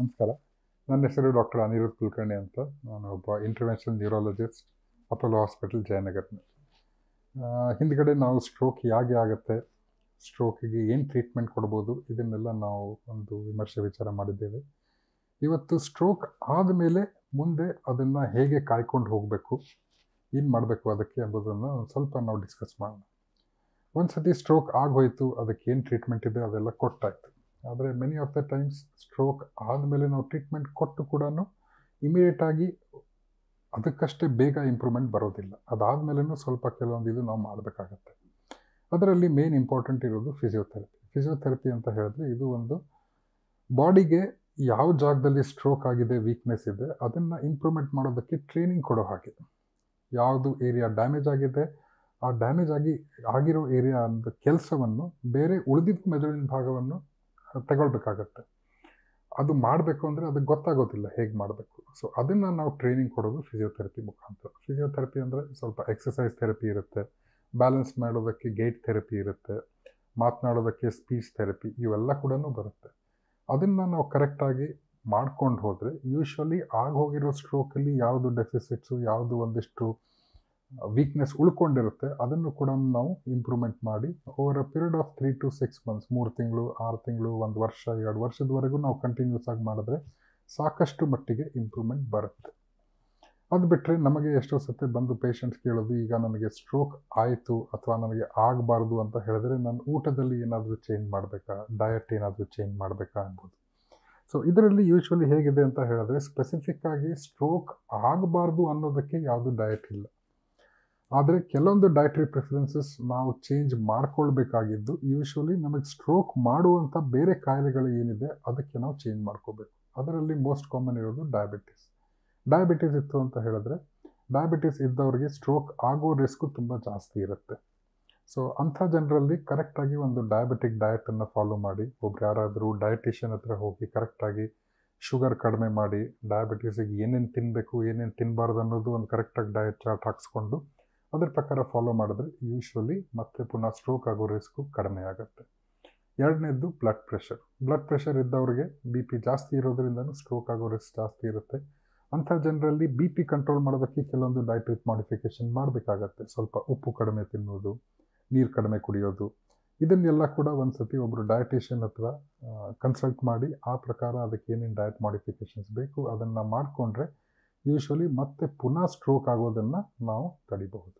ನಮಸ್ಕಾರ ನನ್ನ ಹೆಸರು ಡಾಕ್ಟರ್ ಅನಿರುದ್ ಕುಲಕರ್ಣಿ ಅಂತ ನಾನು ಒಬ್ಬ ಇಂಟರ್ವೆನ್ಷನ್ ನ್ಯೂರಾಲಜಿಸ್ಟ್ ಅಪೋಲೋ ಹಾಸ್ಪಿಟಲ್ ಜಯನಗರ್ನ ಹಿಂದ್ಗಡೆ ನಾವು ಸ್ಟ್ರೋಕ್ ಹೇಗೆ ಆಗುತ್ತೆ ಸ್ಟ್ರೋಕಿಗೆ ಏನು ಟ್ರೀಟ್ಮೆಂಟ್ ಕೊಡ್ಬೋದು ಇದನ್ನೆಲ್ಲ ನಾವು ಒಂದು ವಿಮರ್ಶೆ ವಿಚಾರ ಮಾಡಿದ್ದೇವೆ ಇವತ್ತು ಸ್ಟ್ರೋಕ್ ಆದಮೇಲೆ ಮುಂದೆ ಅದನ್ನು ಹೇಗೆ ಕಾಯ್ಕೊಂಡು ಹೋಗಬೇಕು ಏನು ಮಾಡಬೇಕು ಅದಕ್ಕೆ ಅನ್ನೋದನ್ನು ಒಂದು ಸ್ವಲ್ಪ ನಾವು ಡಿಸ್ಕಸ್ ಮಾಡೋಣ ಒಂದು ಸತಿ ಸ್ಟ್ರೋಕ್ ಆಗೋಯಿತು ಏನು ಟ್ರೀಟ್ಮೆಂಟ್ ಇದೆ ಅದೆಲ್ಲ ಕೊಟ್ಟಾಯಿತು ಆದರೆ many of the times stroke ಆದಮೇಲೆ ನಾವು ಟ್ರೀಟ್ಮೆಂಟ್ ಕೊಟ್ಟು ಕೂಡ ಇಮಿಡಿಯೇಟಾಗಿ ಅದಕ್ಕಷ್ಟೇ ಬೇಗ ಇಂಪ್ರೂವ್ಮೆಂಟ್ ಬರೋದಿಲ್ಲ ಅದಾದಮೇಲೂ ಸ್ವಲ್ಪ ಕೆಲವೊಂದು ಇದು ನಾವು ಮಾಡಬೇಕಾಗತ್ತೆ ಅದರಲ್ಲಿ ಮೇನ್ ಇಂಪಾರ್ಟೆಂಟ್ ಇರೋದು ಫಿಸಿಯೋಥೆರಪಿ ಫಿಸಿಯೋಥೆರಪಿ ಅಂತ ಹೇಳಿದ್ರೆ ಇದು ಒಂದು ಬಾಡಿಗೆ ಯಾವ ಜಾಗದಲ್ಲಿ ಸ್ಟ್ರೋಕ್ ಆಗಿದೆ ವೀಕ್ನೆಸ್ ಇದೆ ಅದನ್ನು ಇಂಪ್ರೂವ್ಮೆಂಟ್ ಮಾಡೋದಕ್ಕೆ ಟ್ರೈನಿಂಗ್ ಕೊಡೋ ಹಾಗೆ ಯಾವುದು ಏರಿಯಾ ಡ್ಯಾಮೇಜ್ ಆಗಿದೆ ಆ ಡ್ಯಾಮೇಜ್ ಆಗಿ ಆಗಿರೋ ಏರಿಯಾ ಕೆಲಸವನ್ನು ಬೇರೆ ಉಳಿದಿದ್ದ ಮೆದುಳಿನ ಭಾಗವನ್ನು ತಗೊಳ್ಬೇಕಾಗತ್ತೆ ಅದು ಮಾಡಬೇಕು ಅಂದರೆ ಅದಕ್ಕೆ ಗೊತ್ತಾಗೋದಿಲ್ಲ ಹೇಗೆ ಮಾಡಬೇಕು ಸೊ ಅದನ್ನು ನಾವು ಟ್ರೈನಿಂಗ್ ಕೊಡೋದು ಫಿಸಿಯೋಥೆರಪಿ ಮುಖಾಂತರ ಫಿಸಿಯೋಥೆರಪಿ ಅಂದರೆ ಸ್ವಲ್ಪ ಎಕ್ಸಸೈಸ್ ಥೆರಪಿ ಇರುತ್ತೆ ಬ್ಯಾಲೆನ್ಸ್ ಮಾಡೋದಕ್ಕೆ ಗೇಟ್ ಥೆರಪಿ ಇರುತ್ತೆ ಮಾತನಾಡೋದಕ್ಕೆ ಸ್ಪೀಚ್ ಥೆರಪಿ ಇವೆಲ್ಲ ಕೂಡ ಬರುತ್ತೆ ಅದನ್ನು ನಾವು ಕರೆಕ್ಟಾಗಿ ಮಾಡ್ಕೊಂಡು ಹೋದರೆ ಯೂಶ್ವಲಿ ಆಗ ಹೋಗಿರೋ ಸ್ಟ್ರೋಕಲ್ಲಿ ಯಾವುದು ಡೆಫಿಸಿಟ್ಸು ಯಾವುದು ಒಂದಿಷ್ಟು ವೀಕ್ನೆಸ್ ಉಳ್ಕೊಂಡಿರುತ್ತೆ ಅದನ್ನು ಕೂಡ ನಾವು ಇಂಪ್ರೂವ್ಮೆಂಟ್ ಮಾಡಿ over a period of three to six months ಮೂರು ತಿಂಗಳು ಆರು ತಿಂಗಳು ಒಂದು ವರ್ಷ ಎರಡು ವರ್ಷದವರೆಗೂ ನಾವು ಕಂಟಿನ್ಯೂಸ್ ಆಗಿ ಮಾಡಿದ್ರೆ ಸಾಕಷ್ಟು ಮಟ್ಟಿಗೆ ಇಂಪ್ರೂವ್ಮೆಂಟ್ ಬರುತ್ತೆ ಅದು ಬಿಟ್ಟರೆ ನಮಗೆ ಎಷ್ಟೋ ಸತಿ ಬಂದು ಪೇಷಂಟ್ಸ್ ಕೇಳೋದು ಈಗ ನನಗೆ ಸ್ಟ್ರೋಕ್ ಆಯಿತು ಅಥವಾ ನನಗೆ ಆಗಬಾರ್ದು ಅಂತ ಹೇಳಿದ್ರೆ ನಾನು ಊಟದಲ್ಲಿ ಏನಾದರೂ ಚೇಂಜ್ ಮಾಡಬೇಕಾ ಡಯಟ್ ಏನಾದರೂ ಚೇಂಜ್ ಮಾಡಬೇಕಾ ಎಂಬುದು ಸೊ ಇದರಲ್ಲಿ ಯೂಶ್ವಲಿ ಹೇಗಿದೆ ಅಂತ ಹೇಳಿದ್ರೆ ಸ್ಪೆಸಿಫಿಕ್ಕಾಗಿ ಸ್ಟ್ರೋಕ್ ಆಗಬಾರ್ದು ಅನ್ನೋದಕ್ಕೆ ಯಾವುದು ಡಯಟ್ ಇಲ್ಲ ಆದರೆ ಕೆಲವೊಂದು ಡಯಟ್ರಿ ಪ್ರಿಫರೆನ್ಸಸ್ ನಾವು ಚೇಂಜ್ ಮಾಡ್ಕೊಳ್ಬೇಕಾಗಿದ್ದು ಯೂಶ್ವಲಿ ನಮಗೆ ಸ್ಟ್ರೋಕ್ ಮಾಡುವಂಥ ಬೇರೆ ಕಾಯಿಲೆಗಳು ಏನಿದೆ ಅದಕ್ಕೆ ನಾವು ಚೇಂಜ್ ಮಾಡ್ಕೋಬೇಕು ಅದರಲ್ಲಿ ಮೋಸ್ಟ್ ಕಾಮನ್ ಇರೋದು ಡಯಾಬಿಟಿಸ್ ಡಯಾಬಿಟಿಸ್ ಇತ್ತು ಅಂತ ಹೇಳಿದ್ರೆ ಡಯಾಬಿಟಿಸ್ ಇದ್ದವರಿಗೆ ಸ್ಟ್ರೋಕ್ ಆಗೋ ರಿಸ್ಕು ತುಂಬ ಜಾಸ್ತಿ ಇರುತ್ತೆ ಸೊ ಅಂಥ ಜನರಲ್ಲಿ ಕರೆಕ್ಟಾಗಿ ಒಂದು ಡಯಾಬಿಟಿಕ್ ಡಯಟನ್ನು ಫಾಲೋ ಮಾಡಿ ಒಬ್ರು ಯಾರಾದರೂ ಡಯಟಿಷಿಯನ್ ಹತ್ರ ಹೋಗಿ ಕರೆಕ್ಟಾಗಿ ಶುಗರ್ ಕಡಿಮೆ ಮಾಡಿ ಡಯಾಬಿಟೀಸಿಗೆ ಏನೇನು ತಿನ್ನಬೇಕು ಏನೇನು ತಿನ್ನಬಾರ್ದು ಅನ್ನೋದು ಒಂದು ಕರೆಕ್ಟಾಗಿ ಡಯಟ್ ಚಾರ್ಟ್ ಹಾಕ್ಸ್ಕೊಂಡು ಅದ್ರ ಪ್ರಕಾರ ಫಾಲೋ ಮಾಡಿದ್ರೆ ಯೂಶ್ವಲಿ ಮತ್ತೆ ಪುನಃ ಸ್ಟ್ರೋಕ್ ಆಗೋ ರಿಸ್ಕು ಕಡಿಮೆ ಆಗುತ್ತೆ ಎರಡನೇದ್ದು ಬ್ಲಡ್ ಪ್ರೆಷರ್ ಬ್ಲಡ್ ಪ್ರೆಷರ್ ಇದ್ದವ್ರಿಗೆ ಬಿ ಪಿ ಜಾಸ್ತಿ ಇರೋದ್ರಿಂದ ಸ್ಟ್ರೋಕ್ ಆಗೋ ರಿಸ್ಕ್ ಜಾಸ್ತಿ ಇರುತ್ತೆ ಅಂಥ ಜನರಲ್ಲಿ ಬಿ ಪಿ ಕಂಟ್ರೋಲ್ ಮಾಡೋದಕ್ಕೆ ಕೆಲವೊಂದು ಡೈಟ್ರಿಕ್ ಮಾಡಿಫಿಕೇಷನ್ ಮಾಡಬೇಕಾಗತ್ತೆ ಸ್ವಲ್ಪ ಉಪ್ಪು ಕಡಿಮೆ ತಿನ್ನೋದು ನೀರು ಕಡಿಮೆ ಕುಡಿಯೋದು ಇದನ್ನೆಲ್ಲ ಕೂಡ ಒಂದು ಸತಿ ಒಬ್ಬರು ಡಯಟಿಷಿಯನ್ ಹತ್ರ ಕನ್ಸಲ್ಟ್ ಮಾಡಿ ಆ ಪ್ರಕಾರ ಅದಕ್ಕೆ ಏನೇನು ಡಯಟ್ ಮಾಡಿಫಿಕೇಷನ್ಸ್ ಬೇಕು ಅದನ್ನು ಮಾಡಿಕೊಂಡ್ರೆ ಯೂಶ್ವಲಿ ಮತ್ತೆ ಪುನಃ ಸ್ಟ್ರೋಕ್ ಆಗೋದನ್ನು ನಾವು ತಡಿಬಹುದು